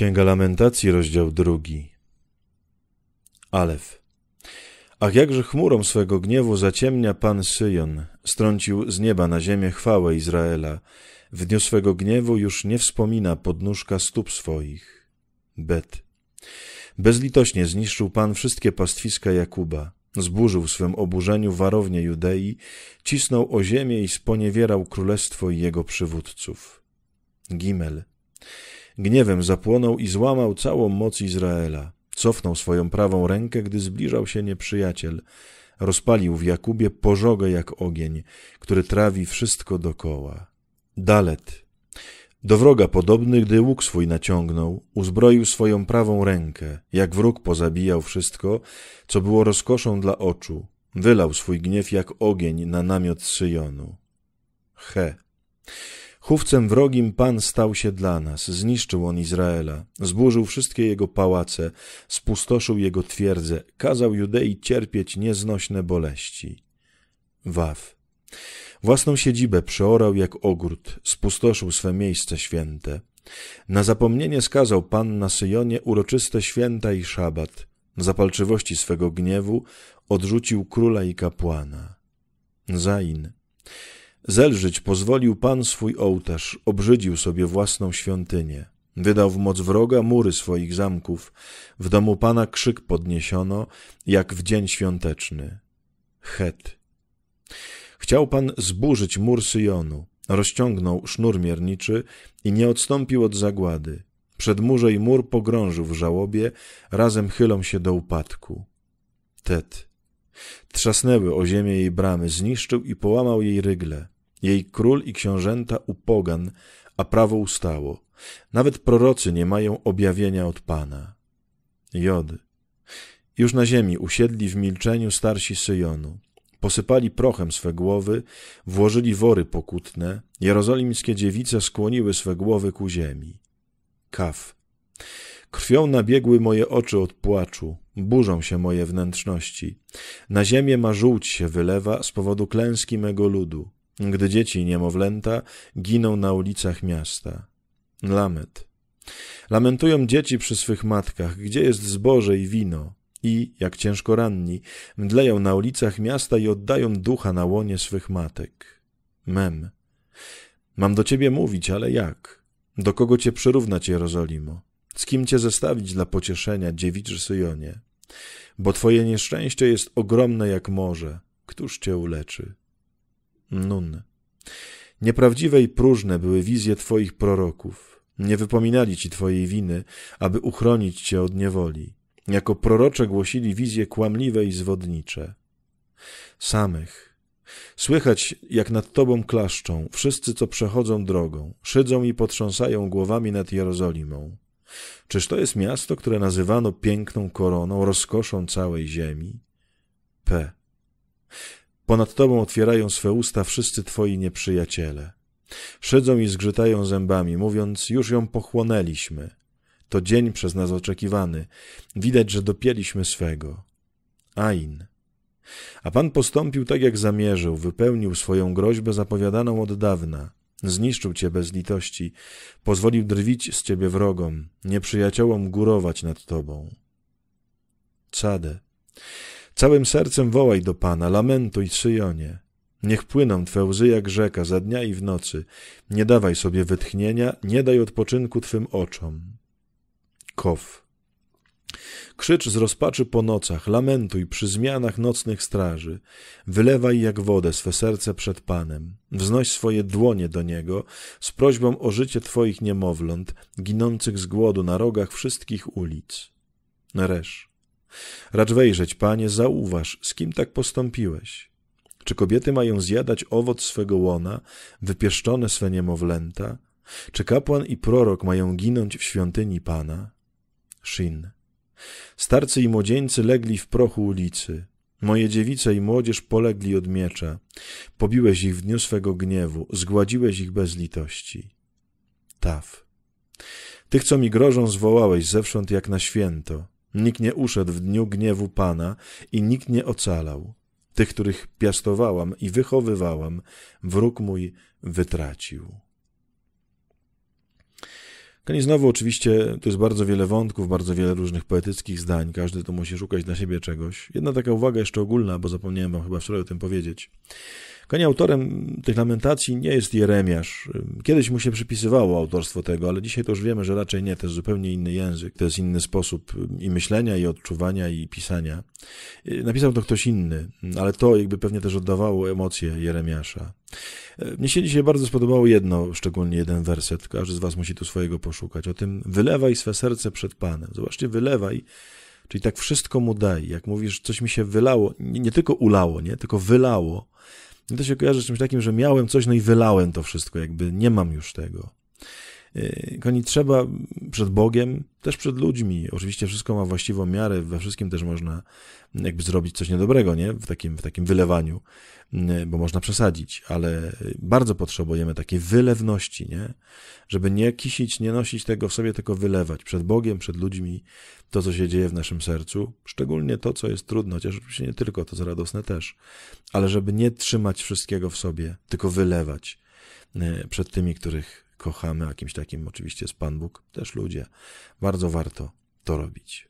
Księga Lamentacji, rozdział drugi. Alef. Ach, jakże chmurą swego gniewu zaciemnia Pan Syjon, strącił z nieba na ziemię chwałę Izraela. W dniu swego gniewu już nie wspomina podnóżka stóp swoich. Bet. Bezlitośnie zniszczył Pan wszystkie pastwiska Jakuba. Zburzył w swym oburzeniu warownie Judei, cisnął o ziemię i sponiewierał królestwo i jego przywódców. Gimel. Gniewem zapłonął i złamał całą moc Izraela. Cofnął swoją prawą rękę, gdy zbliżał się nieprzyjaciel. Rozpalił w Jakubie pożogę jak ogień, który trawi wszystko dokoła. Dalet. Do wroga podobny, gdy łuk swój naciągnął, uzbroił swoją prawą rękę, jak wróg pozabijał wszystko, co było rozkoszą dla oczu. Wylał swój gniew jak ogień na namiot Syjonu. He. Chówcem wrogim Pan stał się dla nas, zniszczył on Izraela, zburzył wszystkie jego pałace, spustoszył jego twierdze, kazał Judei cierpieć nieznośne boleści. Waw. Własną siedzibę przeorał jak ogród, spustoszył swe miejsce święte. Na zapomnienie skazał Pan na Syjonie uroczyste święta i szabat. Zapalczywości swego gniewu odrzucił króla i kapłana. Zain. Zelżyć pozwolił Pan swój ołtarz, obrzydził sobie własną świątynię. Wydał w moc wroga mury swoich zamków. W domu Pana krzyk podniesiono, jak w dzień świąteczny. Het. Chciał Pan zburzyć mur Syjonu. Rozciągnął sznur mierniczy i nie odstąpił od zagłady. murze i mur pogrążył w żałobie, razem chylą się do upadku. Tet. Trzasnęły o ziemię jej bramy, zniszczył i połamał jej rygle. Jej król i książęta upogan, a prawo ustało. Nawet prorocy nie mają objawienia od Pana. Jody. Już na ziemi usiedli w milczeniu starsi Syjonu. Posypali prochem swe głowy, włożyli wory pokutne, jerozolimskie dziewice skłoniły swe głowy ku ziemi. Kaf. Krwią nabiegły moje oczy od płaczu, burzą się moje wnętrzności. Na ziemię ma żółć się wylewa z powodu klęski mego ludu, gdy dzieci niemowlęta giną na ulicach miasta. Lamet. Lamentują dzieci przy swych matkach, gdzie jest zboże i wino, i, jak ciężko ranni, mdleją na ulicach miasta i oddają ducha na łonie swych matek. Mem. Mam do ciebie mówić, ale jak? Do kogo cię przyrównać, Jerozolimo? Z kim cię zestawić dla pocieszenia, dziewiczy Syjonie? Bo twoje nieszczęście jest ogromne jak morze. Któż cię uleczy? Nun. Nieprawdziwe i próżne były wizje twoich proroków. Nie wypominali ci twojej winy, aby uchronić cię od niewoli. Jako prorocze głosili wizje kłamliwe i zwodnicze. Samych. Słychać, jak nad tobą klaszczą wszyscy, co przechodzą drogą, szydzą i potrząsają głowami nad Jerozolimą. Czyż to jest miasto, które nazywano piękną koroną, rozkoszą całej ziemi? P. Ponad tobą otwierają swe usta wszyscy twoi nieprzyjaciele. Szydzą i zgrzytają zębami, mówiąc, już ją pochłonęliśmy. To dzień przez nas oczekiwany. Widać, że dopieliśmy swego. Ain. A pan postąpił tak, jak zamierzył, wypełnił swoją groźbę zapowiadaną od dawna. Zniszczył cię bez litości, pozwolił drwić z ciebie wrogom, nieprzyjaciołom górować nad tobą. Cade. Całym sercem wołaj do Pana, lamentuj Syjonie. Niech płyną Twe łzy jak rzeka za dnia i w nocy. Nie dawaj sobie wytchnienia, nie daj odpoczynku Twym oczom. Kof. Krzycz z rozpaczy po nocach, lamentuj przy zmianach nocnych straży. Wylewaj jak wodę swe serce przed Panem. Wznoś swoje dłonie do Niego z prośbą o życie Twoich niemowląt, ginących z głodu na rogach wszystkich ulic. Resz. Racz wejrzeć, Panie, zauważ, z kim tak postąpiłeś. Czy kobiety mają zjadać owoc swego łona, wypieszczone swe niemowlęta? Czy kapłan i prorok mają ginąć w świątyni Pana? Shin. Starcy i młodzieńcy legli w prochu ulicy. Moje dziewice i młodzież polegli od miecza. Pobiłeś ich w dniu swego gniewu, zgładziłeś ich bez litości. Taf. Tych, co mi grożą, zwołałeś zewsząd jak na święto. Nikt nie uszedł w dniu gniewu Pana i nikt nie ocalał. Tych, których piastowałam i wychowywałam, wróg mój wytracił. Kani znowu oczywiście tu jest bardzo wiele wątków, bardzo wiele różnych poetyckich zdań, każdy tu musi szukać dla siebie czegoś. Jedna taka uwaga jeszcze ogólna, bo zapomniałem wam chyba wczoraj o tym powiedzieć. Kani autorem tych lamentacji nie jest Jeremiasz. Kiedyś mu się przypisywało autorstwo tego, ale dzisiaj to już wiemy, że raczej nie. To jest zupełnie inny język, to jest inny sposób i myślenia, i odczuwania, i pisania. Napisał to ktoś inny, ale to jakby pewnie też oddawało emocje Jeremiasza. E, mnie się dzisiaj bardzo spodobało jedno, szczególnie jeden werset. Każdy z Was musi tu swojego poszukać. O tym wylewaj swe serce przed Panem. Zobaczcie, wylewaj, czyli tak wszystko mu daj. Jak mówisz, coś mi się wylało, nie, nie tylko ulało, nie, tylko wylało. I to się kojarzy z czymś takim, że miałem coś, no i wylałem to wszystko, jakby nie mam już tego. Y, Koni, trzeba przed Bogiem, też przed ludźmi, oczywiście wszystko ma właściwą miarę, we wszystkim też można mm, jakby zrobić coś niedobrego, nie? W takim, w takim wylewaniu, mm, bo można przesadzić, ale y, bardzo potrzebujemy takiej wylewności, nie? Żeby nie kisić, nie nosić tego w sobie, tylko wylewać przed Bogiem, przed ludźmi to, co się dzieje w naszym sercu, szczególnie to, co jest trudne, chociaż oczywiście nie tylko, to co radosne też, ale żeby nie trzymać wszystkiego w sobie, tylko wylewać E, przed tymi, których kochamy, a kimś takim oczywiście jest Pan Bóg, też ludzie. Bardzo warto to robić.